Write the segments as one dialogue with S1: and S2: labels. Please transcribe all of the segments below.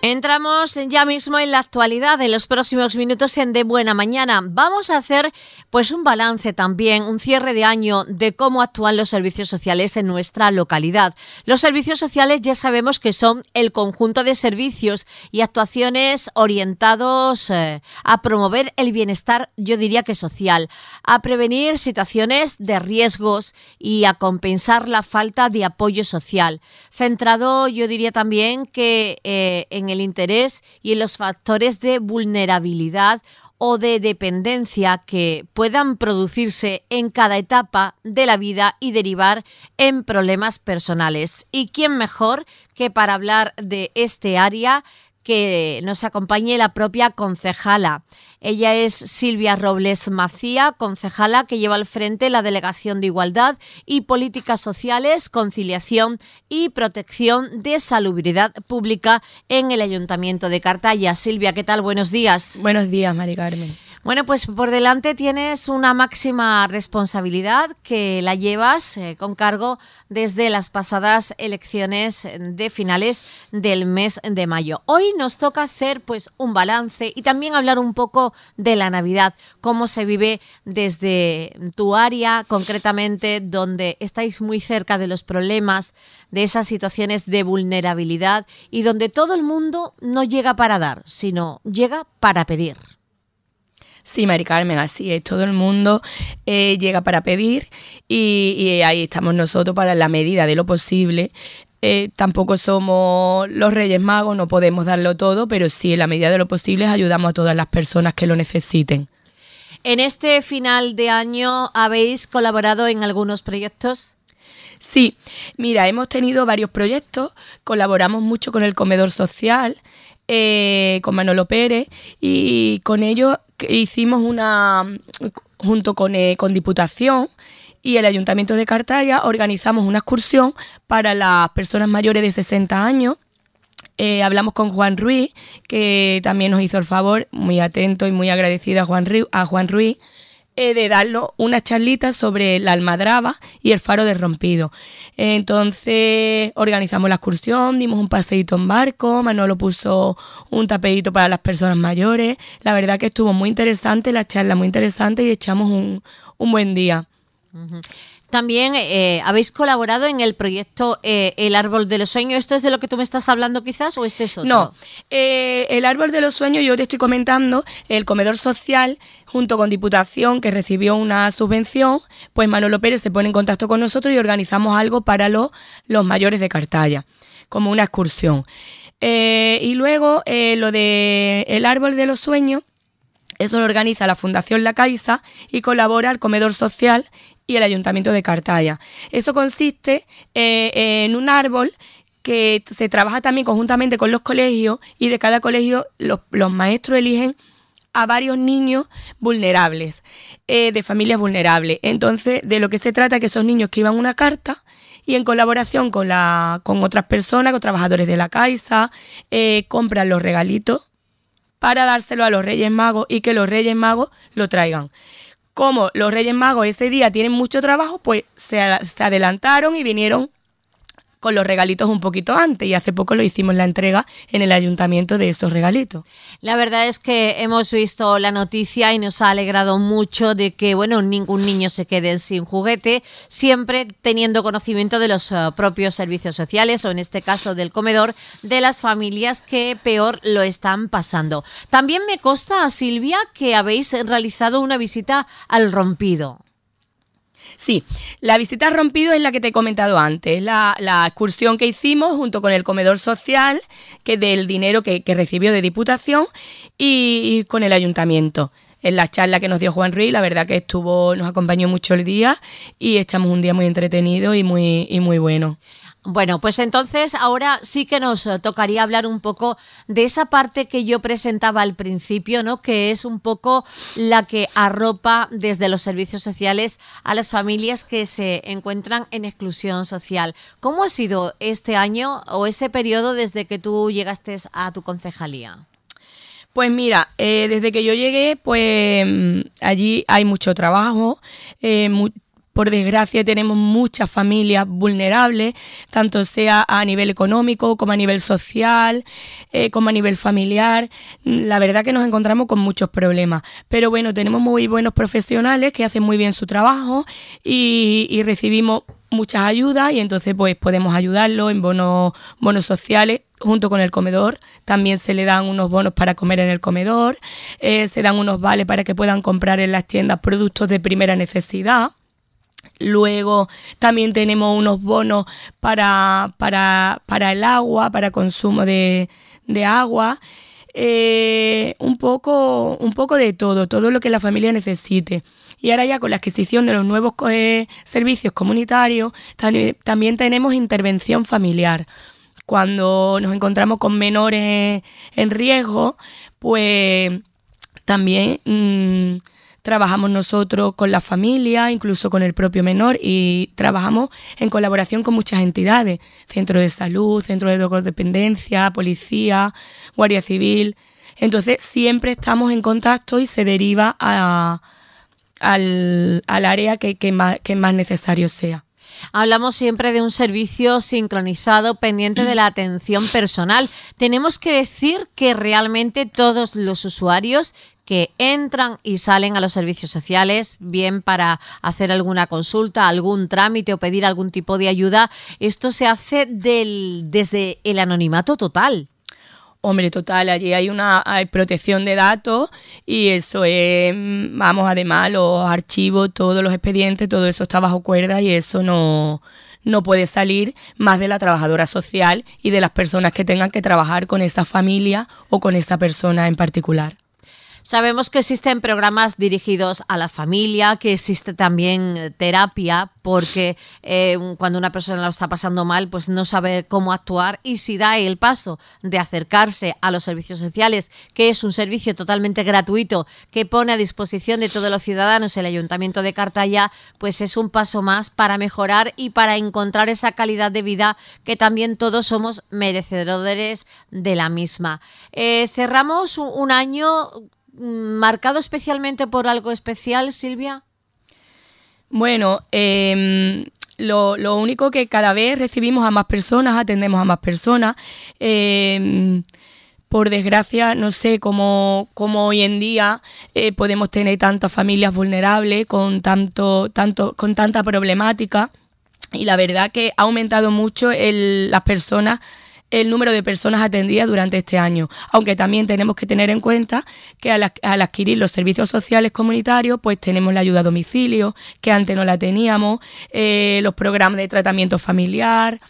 S1: Entramos ya mismo en la actualidad, en los próximos minutos en De Buena Mañana. Vamos a hacer pues un balance también, un cierre de año de cómo actúan los servicios sociales en nuestra localidad. Los servicios sociales ya sabemos que son el conjunto de servicios y actuaciones orientados eh, a promover el bienestar, yo diría que social, a prevenir situaciones de riesgos y a compensar la falta de apoyo social. Centrado, yo diría también que eh, en el interés y en los factores de vulnerabilidad o de dependencia que puedan producirse en cada etapa de la vida y derivar en problemas personales. ¿Y quién mejor que para hablar de este área que nos acompañe la propia concejala. Ella es Silvia Robles Macía, concejala que lleva al frente la Delegación de Igualdad y Políticas Sociales, Conciliación y Protección de Salubridad Pública en el Ayuntamiento de Cartaya. Silvia, ¿qué tal? Buenos días. Buenos días, Mari Carmen. Bueno, pues por delante tienes una máxima responsabilidad que la llevas eh, con cargo desde las pasadas elecciones de finales del mes de mayo. Hoy nos toca hacer pues un balance y también hablar un poco de la Navidad, cómo se vive desde tu área concretamente donde estáis muy cerca de los problemas, de esas situaciones de vulnerabilidad y donde todo el mundo no llega para dar, sino llega para pedir.
S2: Sí, Mari Carmen, así es. Todo el mundo eh, llega para pedir y, ahí estamos nosotros para la medida de lo posible. Eh, tampoco somos los Reyes Magos, no podemos darlo todo, pero sí, en la medida de lo posible ayudamos a todas las personas que lo necesiten.
S1: ¿En este final de año habéis colaborado en algunos proyectos? Sí, mira, hemos tenido
S2: varios proyectos, colaboramos mucho con el comedor social, eh, con Manolo Pérez y con ellos hicimos una, junto con, eh, con Diputación y el Ayuntamiento de Cartaya, organizamos una excursión para las personas mayores de 60 años eh, hablamos con Juan Ruiz, que también nos hizo el favor, muy atento y muy agradecido a Juan Ruiz de darnos una charlita sobre la almadraba y el faro derrompido. Entonces organizamos la excursión, dimos un paseíto en barco, Manolo puso un tapedito para las personas mayores. La verdad que estuvo muy interesante la charla, muy interesante y echamos un, buen día.
S1: También eh, habéis colaborado en el proyecto eh, El Árbol de los Sueños. ¿Esto es de lo que tú me estás hablando quizás o este es otro? No, eh, El Árbol de los Sueños
S2: yo te estoy comentando, el comedor social junto con Diputación que recibió una subvención, pues Manolo Pérez se pone en contacto con nosotros y organizamos algo para los, los mayores de Cartaya, como una excursión. y luego lo de El Árbol de los Sueños. Eso lo organiza la Fundación La Caixa y colabora el Comedor Social y el Ayuntamiento de Cartaya. Eso consiste eh, en un árbol que se trabaja también conjuntamente con los colegios y de cada colegio los, maestros eligen a varios niños vulnerables, eh, de familias vulnerables. Entonces, de lo que se trata es que esos niños escriban una carta y en colaboración con, la, con otras personas, con trabajadores de la Caixa, eh, compran los regalitos para dárselo a los Reyes Magos y que los Reyes Magos lo traigan como los Reyes Magos ese día tienen mucho trabajo, pues se, adelantaron y vinieron con los regalitos un poquito antes y hace poco lo hicimos la entrega en el ayuntamiento de estos regalitos.
S1: La verdad es que hemos visto la noticia y nos ha alegrado mucho de que bueno, ningún niño se quede sin juguete, siempre teniendo conocimiento de los eh, propios servicios sociales o en este caso del comedor de las familias que peor lo están pasando. También me consta, Silvia, que habéis realizado una visita al rompido.
S2: Sí, la visita rompido es la que te he comentado antes, la, la excursión que hicimos junto con el comedor social, que del dinero que, recibió de Diputación y con el ayuntamiento en la charla que nos dio Juan Ruiz. La verdad que estuvo, nos acompañó mucho el día y echamos un día muy entretenido y muy, y muy bueno.
S1: Bueno, pues entonces ahora sí que nos eh, tocaría hablar un poco de esa parte que yo presentaba al principio, ¿no? Que es un poco la que arropa desde los servicios sociales a las familias que se encuentran en exclusión social. ¿Cómo ha sido este año o ese periodo desde que tú llegaste a tu concejalía?
S2: Pues mira, eh, desde que yo llegué, pues mm, allí hay mucho trabajo, eh, por desgracia tenemos muchas familias vulnerables, tanto sea a nivel económico como a nivel social, eh, como a nivel familiar. Mm, la verdad que nos encontramos con muchos problemas. Pero bueno, tenemos muy buenos profesionales que hacen muy bien su trabajo y recibimos muchas ayudas y entonces pues podemos ayudarlo en bonos, bonos sociales junto con el comedor. También se le dan unos bonos para comer en el comedor, eh, se dan unos vales para que puedan comprar en las tiendas productos de primera necesidad. Luego también tenemos unos bonos para, para, para el agua, para consumo de, de agua. Eh, un, poco, un poco de todo, todo lo que la familia necesite. Y ahora ya con la adquisición de los nuevos eh, servicios comunitarios, también tenemos intervención familiar. Cuando nos encontramos con menores eh, en riesgo, pues también mm, trabajamos nosotros con la familia, incluso con el propio menor y trabajamos en colaboración con muchas entidades, centro de salud, centro de dependencia, policía, guardia civil. Entonces siempre estamos en contacto y se deriva a, al, área
S1: que, que, más,
S2: necesario sea.
S1: Hablamos siempre de un servicio sincronizado pendiente de la atención personal. Tenemos que decir que realmente todos los usuarios que entran y salen a los servicios sociales, bien para hacer alguna consulta, algún trámite o pedir algún tipo de ayuda, esto se hace desde el anonimato total. Hombre, total, allí hay una hay
S2: protección de datos y eso es, mm, vamos, además los archivos, todos los expedientes, todo eso está bajo cuerda y eso no, no puede salir más de la trabajadora social y de las personas que tengan que trabajar con esa familia o con esa persona en particular.
S1: Sabemos que existen programas dirigidos a la familia, que existe también eh, terapia, porque eh, cuando una persona lo está pasando mal, pues no sabe cómo actuar y si da el paso de acercarse a los servicios sociales, que es un servicio totalmente gratuito que pone a disposición de todos los ciudadanos el Ayuntamiento de Cartaya, pues es un paso más para mejorar y para encontrar esa calidad de vida que también todos somos merecedores de la misma. Eh, cerramos un año marcado especialmente por algo especial, Silvia?
S2: Bueno, em, lo, único que cada vez recibimos a más personas, atendemos a más personas. Em, por desgracia, no sé cómo, hoy en día eh, podemos tener tantas familias vulnerables con, tanto, tanto, con tanta problemática. Y la verdad que ha aumentado mucho el, las personas el número de personas atendidas durante este año, aunque también tenemos que tener en cuenta que al, adquirir los servicios sociales comunitarios, pues tenemos la ayuda a domicilio, que antes no la teníamos, eh, los programas de tratamiento familiar,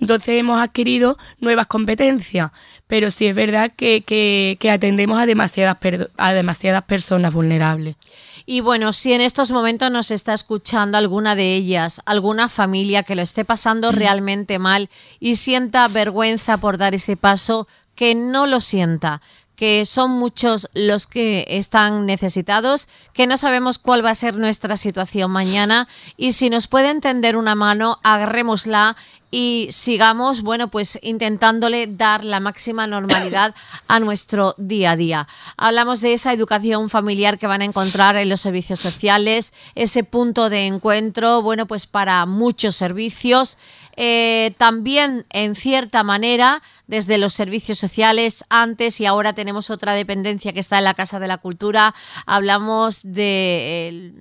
S2: entonces hemos adquirido nuevas competencias, pero sí es verdad que, atendemos a demasiadas, a demasiadas personas vulnerables.
S1: Y bueno, si en estos momentos nos está escuchando alguna de ellas, alguna familia que lo esté pasando mm. realmente mal y sienta vergüenza por dar ese paso, que no lo sienta, que son muchos los que están necesitados, que no sabemos cuál va a ser nuestra situación mañana y si nos puede tender una mano, agarrémosla y sigamos, bueno, pues intentándole dar la máxima normalidad a nuestro día a día. Hablamos de esa educación familiar que van a encontrar en los servicios sociales, ese punto de encuentro, bueno, pues para muchos servicios. Eh, también, en cierta manera, desde los servicios sociales antes y ahora tenemos otra dependencia que está en la Casa de la Cultura. Hablamos de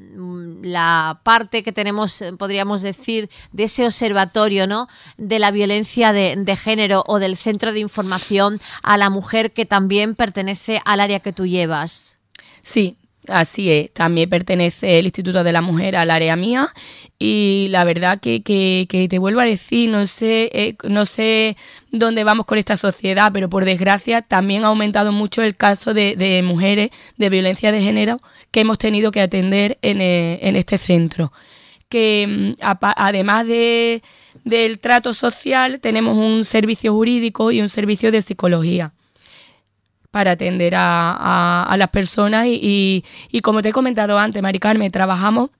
S1: la parte que tenemos, eh, podríamos decir, de ese observatorio, ¿no? de la violencia de, género o del Centro de Información a la Mujer, que también pertenece al área que tú llevas. Sí.
S2: Así es, también pertenece el Instituto de la Mujer al área mía y la verdad que, te vuelvo a decir, no sé, eh, no sé dónde vamos con esta sociedad, pero por desgracia también ha aumentado mucho el caso de, mujeres de violencia de género que hemos tenido que atender en eh, este centro que mm, además de, del trato social tenemos un servicio jurídico y un servicio de psicología para atender a, las personas y, como te he comentado antes, Mari Carmen, trabajamos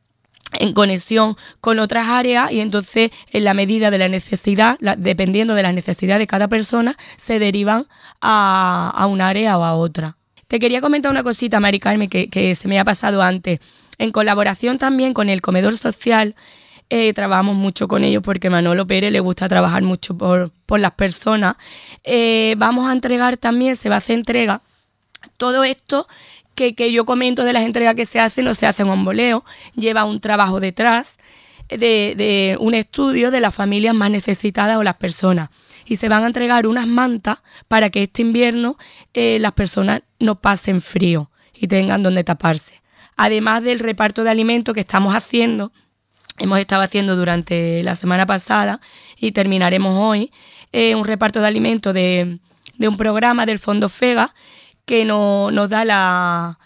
S2: en conexión con otras áreas y entonces en la medida de la necesidad, dependiendo de la necesidad de cada persona, se derivan a, a un área o a otra. Te quería comentar una cosita, Mari Carmen, que se me ha pasado antes. En colaboración también con el comedor social, eh, trabajamos mucho con ellos porque Manolo Pérez le gusta trabajar mucho por, las personas. Eh, vamos a entregar también, se va a hacer entrega, todo esto que, que, yo comento de las entregas que se hacen, no se hace un boleo, lleva un trabajo detrás de, de un estudio de las familias más necesitadas o las personas. Y se van a entregar unas mantas para que este invierno eh, las personas no pasen frío y tengan donde taparse además del reparto de alimentos que estamos haciendo, hemos estado haciendo durante la semana pasada y terminaremos hoy, eh, un reparto de alimentos de, un programa del Fondo FEGA que nos da la,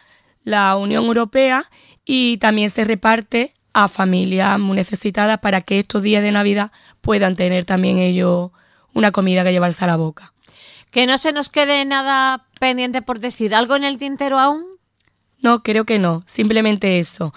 S2: la Unión Europea y también se reparte a familias muy necesitadas para que estos días de Navidad puedan tener también ellos una comida que llevarse a la boca.
S1: Que no se nos quede nada pendiente por decir. ¿Algo en el tintero aún?
S2: No, creo que no. Simplemente eso.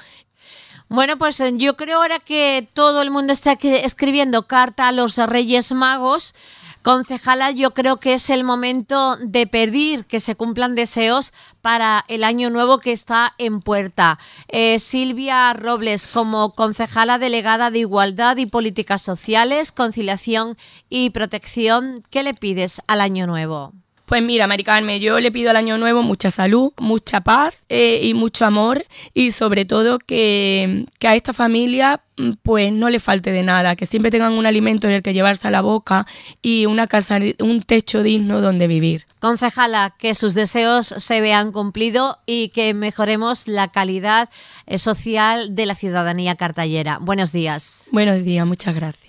S1: Bueno, pues eh, yo creo ahora que todo el mundo está escribiendo carta a los Reyes Magos. Concejala, yo creo que es el momento de pedir que se cumplan deseos para el año nuevo que está en puerta. Eh, Silvia Robles, como concejala delegada de Igualdad y Políticas Sociales, Conciliación y Protección, ¿qué le pides al año nuevo?
S2: Pues mira, Mari yo le pido al Año Nuevo mucha salud, mucha paz eh, y mucho amor y sobre todo que, que a esta familia mm, pues no le falte de nada, que siempre tengan un alimento en el que llevarse a la boca y una casa, un techo digno donde vivir.
S1: Concejala, que sus deseos se vean cumplidos y que mejoremos la calidad eh, social de la ciudadanía cartallera. Buenos días. Buenos días, muchas gracias